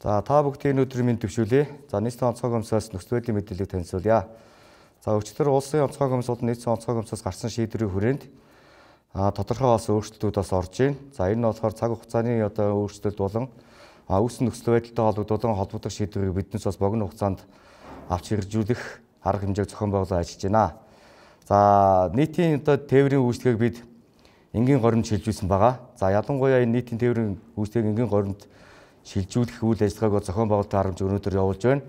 За та бүгдийн өнөөдрийн мэнд төвшүүлээ. За нийслэлийн онцгой комиссаас нөхцөл байдлын мэдээллийг танилцуулъя. За өчтөр улсын онцгой комиссууд нийслэлийн онцгой комиссаас гарсан шийдвэрийн хүрээнд а тодорхой бас өөрчлөлтүүд бас орж ийн. За энэ нь болохоор цаг хугацааны одоо өөрчлөлт болон өссөн нөхцөл байдалтай холбогдуулан холбогдох шийдвэрийг биднээс бас богино хугацаанд авч хэрэгжүүлэх арга хэмжээг зохион байгуулан ажиллаж байна. За нийтийн одоо тээврийн үйлчлэгийг бид энгийн горимд шилжүүлсэн байгаа. За ялангуяа энэ нийтийн тээврийн үйлчлэгийг энгийн горимд шилжүүлэх үйл ажиллагааг зохион байгуулалтын арга хэмжээ өнөөдөр явуулж байна.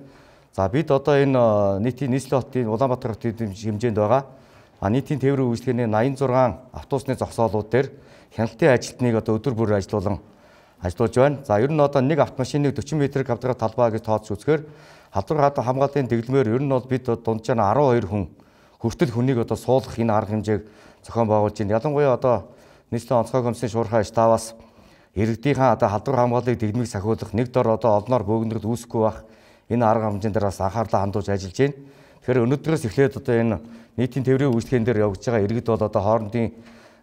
За бид одоо энэ нийтийн нийслэл хотын Улаанбаатар хотын хэмжээнд байгаа а нийтийн тээврийн үйлчлэгээний 86 автобусны зогсоолууд дээр хяналтын ажилтныг одоо өдөр бүр ажиллуулан ажиллуулж байна. За ер нь одоо нэг автомашиныг 40 м квадрат талбай гэж тооцж үзэхээр халдвар хата хамгааллын дэглэмээр ер нь бол бид дунджаар 12 хүн хүртэл хүнийг одоо суулгах энэ арга хэмжээг зохион байгуулж байна. Ялангуяа одоо нийслэлийн онцгой комиссын шуурхай штабаас иргэдийнхаа одоо халдвар хамгааллыг дэгдмийг сахиулах нэг дор одоо олноор бөөгнөрд үүсэхгүй бах энэ арга хэмжээнд дээр бас анхаарлаа хандуулж ажиллаж байна. Тэгэхээр өнөөдрөөс эхлээд одоо энэ нийтийн тээврийн үйлчлэгэн дээр явж байгаа иргэд бол одоо хоорондын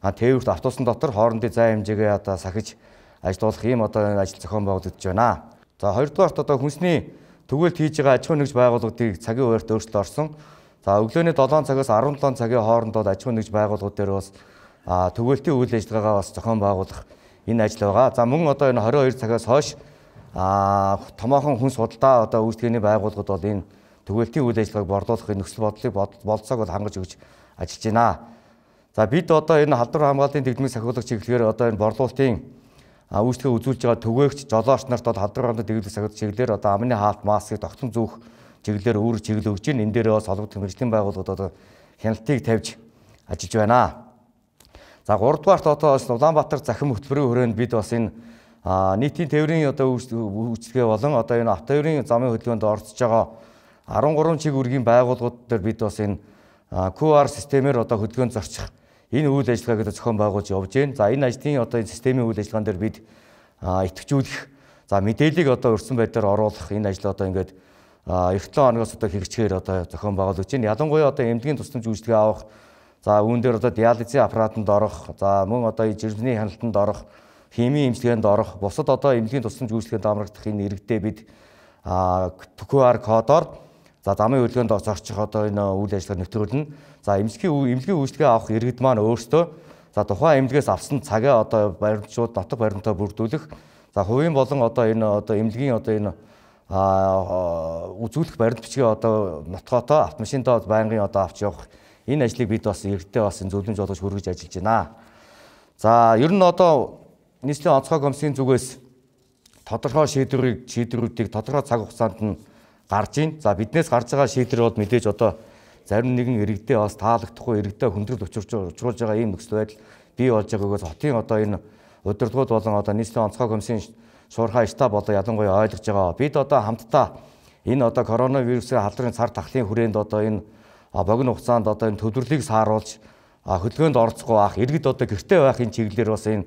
тээврт автуусан дотор хоорондын зай хэмжээгээ одоо сахиж ажилуулах ийм одоо ажил зохион байгуулагдаж байна. За хоёрдугаарт одоо хүнсний төгөөлт хийж байгаа аж ахуй нэгж байгууллагуудыг цагийн хуваарьт өөрчлөлт орсон. За өглөөний 7 цагаас 17 цагийн хооронд бол аж ахуй нэгж байгууллагууд дээр бас төгөөлтийн үйл ажиллагаагаа бас зохион байгуулах энэ ажил байгаа. За мөн одоо энэ 22 цагаас хойш аа томоохон хүн судалдаа одоо үйлчлэгээний байгууллагууд бол энэ төгөөлтийн үйл ажиллагааг борлуулахын нөхцөл бодлыг бололцоог бол хангаж өгч ажиллаж байна. За бид одоо энэ халдвар хамгааллын тэгдмийн сахиулах чиглэлээр одоо энэ борлуулалтын үйлчлэгээ үзүүлж байгаа төгөөгч жолооч нарт бол халдвар хамгааллын тэгдмийн сахиулах чиглэлээр одоо амны хаалт маскыг тогтмол зүүх чиглэлээр өөр чиглэл өгж байна. Энэ дээрээ бас холбогдох мэрэгжлийн байгууллагууд одоо хяналтыг тавьж ажиллаж байна. За 3 дугаарт одоо бас Улаанбаатар захим хөтөлбөрийн хүрээнд бид бас энэ нийтийн тээврийн одоо үйлчлэгээ болон одоо энэ автоэврийн замын хөдөлгөөнд орцож байгаа 13 чиг үргийн байгууллагууд дээр бид бас энэ QR системээр одоо хөдөлгөөнд зорчих энэ үйл ажиллагааг зохион байгуулж явж гээ. За энэ ажлын одоо энэ системийн үйл ажиллагаан дээр бид идэвхжүүлэх за мэдээллийг одоо өрсөн байдлаар оруулах энэ ажил одоо ингээд эрт 7 оноос одоо хэрэгжгээр одоо зохион байгуулж байна. Ялангуяа одоо эмнэлгийн тусламж үйлчилгээ авах За үүн дээр одоо диализын аппаратанд орох, за мөн одоо жирэмсний хяналтанд орох, химийн эмчилгээнд орох, бусад одоо эмнэлгийн тусламж үйлчлэгэнд амрагдах энэ иргэдэд бид QR кодоор за замын хөдөлгөөнд орчих одоо энэ үйл ажиллагаа нэвтрүүлнэ. За эмнэлгийн эмнэлгийн үйлчлэгээ авах иргэд маань өөртөө за тухайн эмнэлгээс авсан цагаа одоо баримтчууд нотог баримтаа бүрдүүлэх. За хувийн болон одоо энэ одоо эмнэлгийн одоо энэ а үзүүлэх баримт бичгээ одоо нотгоотой автомашиндаа байнгын одоо авч явах Энэ ажлыг бид бас эртдээ бас зөвлөмж болгож хүргэж ажиллаж байна. За ер нь одоо нийслэлийн онцгой комиссын зүгээс тодорхой шийдвэрийг шийдвэрүүдийг тодорхой цаг хугацаанд нь гарж ийн. За биднээс гарч байгаа шийдвэр бол мэдээж одоо зарим нэгэн иргэдээ бас таалагдахгүй иргэдээ хүндрэл учруулж байгаа ийм нөхцөл байдал бий болж байгааг хотын одоо энэ удирдлагууд болон одоо нийслэлийн онцгой комиссын шуурхай штаб болоо ялангуяа ойлгож байгаа. Бид одоо хамтдаа энэ одоо коронавирусын халдварын цар тахлын хүрээнд одоо энэ богино хугацаанд одоо энэ төвлөрлийг сааруулж хөдөлгөөнд орцгоо авах, иргэд одоо гэртээ байхын чиглэлээр бас энэ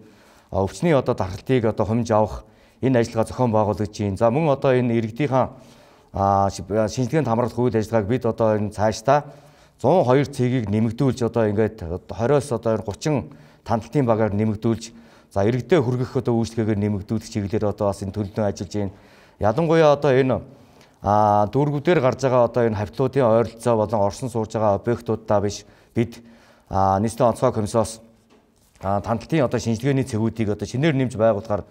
өвчний одоо дархлтыг одоо хумж авах энэ ажиллагаа зохион байгуулж байна. За мөн одоо энэ иргэдийнхээ шинжилгээнд хамруулах үйл ажиллагааг бид одоо энэ цаашдаа 102 цэгийг нэмэгдүүлж одоо ингээд 20-оос одоо 30 танталтын багаар нэмэгдүүлж за иргэдэд хүргэх одоо үйлчлэгээр нэмэгдүүлэх чиглэлээр одоо бас энэ төлөвлөн ажиллаж байна. Ялангуяа одоо энэ а дүүргүүдээр гарч байгаа одоо энэ хавтлуудын ойролцоо болон орсон сууж байгаа объектуудаа биш бид нийслэлийн онцгой комиссоос танталтын одоо шинжилгээний цэгүүдийг одоо шинээр нэмж байгуулахаар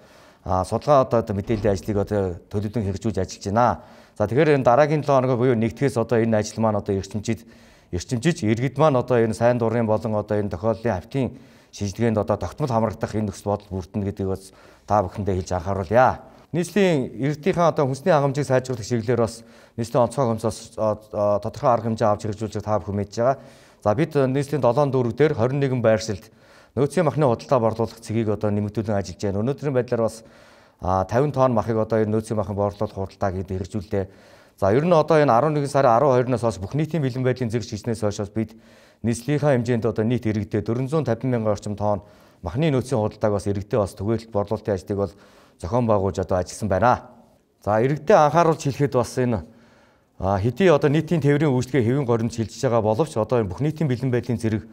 судалгаа одоо мэдээллийн ажлыг одоо төлөвлөн хэрэгжүүлж ажиллаж байна. За тэгэхээр энэ дараагийн 7 хоног буюу 1-ээс одоо энэ ажил маань одоо эрчимжид эрчимжиж иргэд маань одоо энэ сайн дурын болон одоо энэ тохиолдлын хавтын шинжилгээнд одоо тогтмол хамрагдах энэ нөхцөл бодол бүрдэнэ гэдгийг бас та бүхэндээ хэлж анхааруулъя нийслэлийн эрдийнхээ одоо хүнсний хангамжийг сайжруулах чиглэлээр бас нийслэлийн онцгой хэмцээс тодорхой арга хэмжээ авч хэрэгжүүлж та бүхэн мэдж байгаа. За бид нийслэлийн 7 дүүрэг дээр 21 байршилд нөөцийн махны худалдаа борлуулах цэгийг одоо нэмэгдүүлэн ажиллаж байна. Өнөөдрийн байдлаар бас 50 тонн махыг одоо энэ нөөцийн махын борлуулах худалдааг хэд хэрэгжүүллээ. За ер нь одоо энэ 11 сарын 12-наас хойш бүх нийтийн бэлэн байдлын зэрэг шийдснээс хойш бид нийслэлийнхаа хэмжээнд одоо нийт иргэдэд 450 мянган орчим тонн махны нөөцийн худалдааг бас иргэдэд бас түгээлт борлуулалтын ажлыг бол зохион байгуулж одоо ажилласан байна. За иргэдэд анхааруулж хэлэхэд бас энэ хэдий одоо нийтийн тээврийн үйлчлэгээ хэвийн горимд шилжиж байгаа боловч одоо бүх нийтийн бэлэн байдлын зэрэг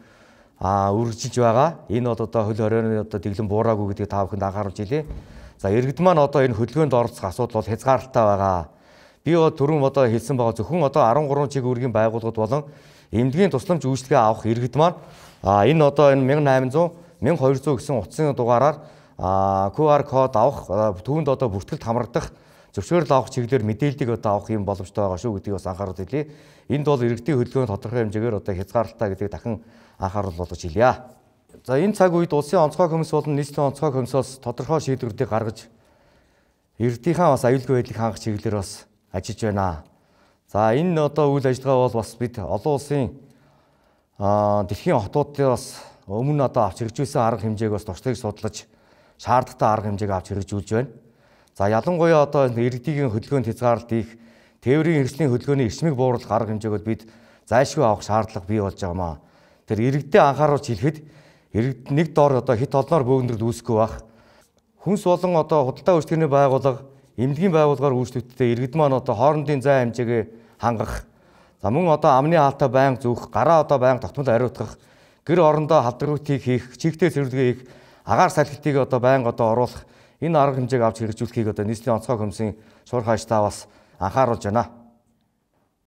үргэлжилж байгаа. Энэ бол одоо хөл хорионы одоо дэглэн буураагүй гэдгийг та бүхэнд анхааруулж хэлье. За иргэд маань одоо энэ хөдөлгөөнд оролцох асуудал бол хязгаарлалтай байгаа. Би бол түрүүн одоо хэлсэн байгаа зөвхөн одоо 13 жиг үргийн байгууллагууд болон эмнэлгийн тусламж үйлчлэгээ авах иргэд маань энэ одоо энэ 1800 1200 гэсэн утсын дугаараар QR код авах түүнд одоо бүртгэл хамрагдах зөвшөөрөл авах чиглэлээр мэдээллийг одоо авах юм боломжтой байгаа шүү гэдгийг бас анхаарал хэлье. Энд бол иргэдийн хөдөлгөөний тодорхой хэмжээгээр одоо хязгаарлалтаа гэдгийг дахин анхаарал болгож хэлье. За энэ цаг үед улсын онцгой комисс болон нийслэлийн онцгой комиссоос тодорхой шийдвэрүүдийг гаргаж иргэдийнхээ бас аюулгүй байдлыг хангах чиглэлээр бас ажиллаж байна. За энэ одоо үйл ажиллагаа бол бас бид олон улсын дэлхийн хотуудын бас өмнө одоо авч хэрэгжүүлсэн арга хэмжээг бас туршлагыг судлаж шаардлагатай арга хэмжээг авч хэрэгжүүлж байна. За ялангуяа одоо иргэдийн хөдөлгөөнд хязгаарлалт хийх, тээврийн хэрэгслийн хөдөлгөөний эрчмийг бууруулах арга хэмжээгөө бид зайлшгүй авах шаардлага бий болж байгаа маа. Тэр иргэдэд анхааруулж хэлэхэд иргэд нэг доор одоо хит олноор бөөгнөрд үүсэхгүй бах. Хүнс болон одоо худалдаа үйлчлэгний байгууллага, эмнэлгийн байгууллагаар үйлчлэгдтэй иргэд маань одоо хоорондын зай хэмжээгээ хангах. За мөн одоо амны хаалтаа байнга зөөх, гараа одоо байнга тогтмол ариутгах, гэр орондоо халдвар үйлтийг хийх, чигтэй цэвэрлэгээ хийх агаар салхитыг одоо байнга одоо оруулах энэ арга хэмжээг авч хэрэгжүүлэхийг одоо нийслэлийн онцгой комиссын шуурхай штаа бас анхааруулж байна.